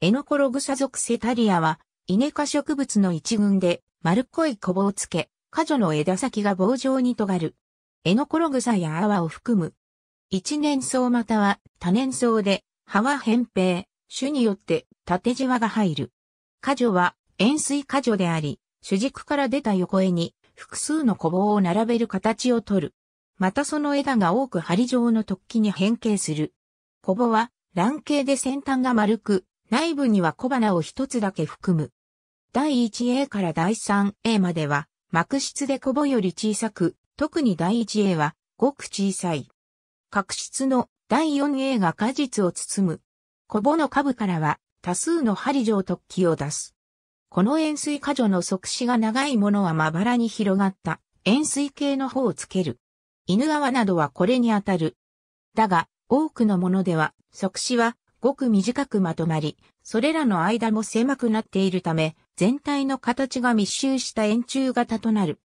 エノコログサ属セタリアは、イネ科植物の一群で、丸っこいコボをつけ、果樹の枝先が棒状に尖る。エノコログサやアワを含む。一年草または多年草で、葉は扁平、種によって縦じわが入る。果樹は円錐果樹であり、主軸から出た横絵に複数の小棒を並べる形をとる。またその枝が多く針状の突起に変形する。小棒は卵形で先端が丸く、内部には小花を一つだけ含む。第 1A から第 3A までは、膜質で小母より小さく、特に第 1A は、ごく小さい。角質の第 4A が果実を包む。小母の下部からは、多数の針状突起を出す。この円錐過剰の即死が長いものはまばらに広がった、円錐形の方をつける。犬泡などはこれにあたる。だが、多くのものでは、即死はごく短くまとまり、それらの間も狭くなっているため、全体の形が密集した円柱型となる。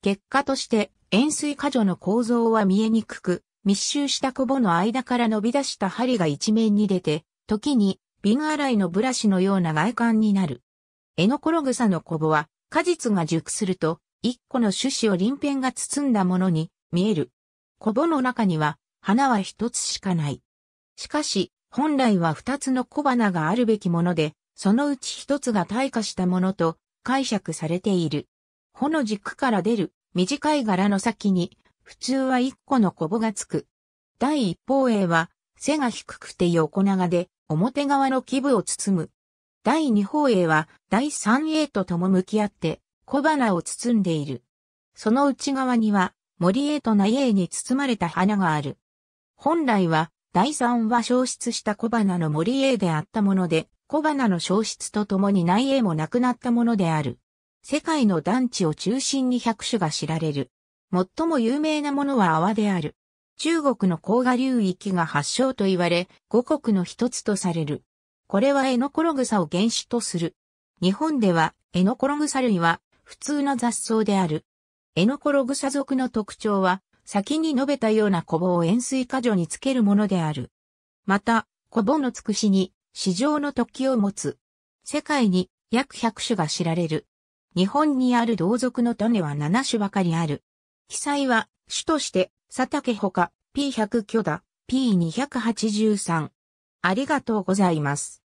結果として、円錐過剰の構造は見えにくく、密集したコボの間から伸び出した針が一面に出て、時に、瓶洗いのブラシのような外観になる。エノコログサのコボは、果実が熟すると、一個の種子を鱗片が包んだものに見える。コボの中には、花は一つしかない。しかし、本来は二つの小花があるべきもので、そのうち一つが退化したものと解釈されている。穂の軸から出る短い柄の先に、普通は一個のコボがつく。第一方へは、背が低くて横長で、表側の基部を包む。第二方へは、第三へととも向き合って、小花を包んでいる。その内側には、森へと内へに包まれた花がある。本来は、第3は消失した小花の森英であったもので、小花の消失とともに内英もなくなったものである。世界の団地を中心に百種が知られる。最も有名なものは泡である。中国の黄河流域が発祥と言われ、五国の一つとされる。これはエノコログサを原種とする。日本では、エノコログサ類は普通の雑草である。エノコログサ属の特徴は、先に述べたような古棒を円錐過剰につけるものである。また、古棒のつくしに、市場の突起を持つ。世界に約100種が知られる。日本にある同族の種は7種ばかりある。記載は、種として、佐竹ほか、P100 巨だ、P283。ありがとうございます。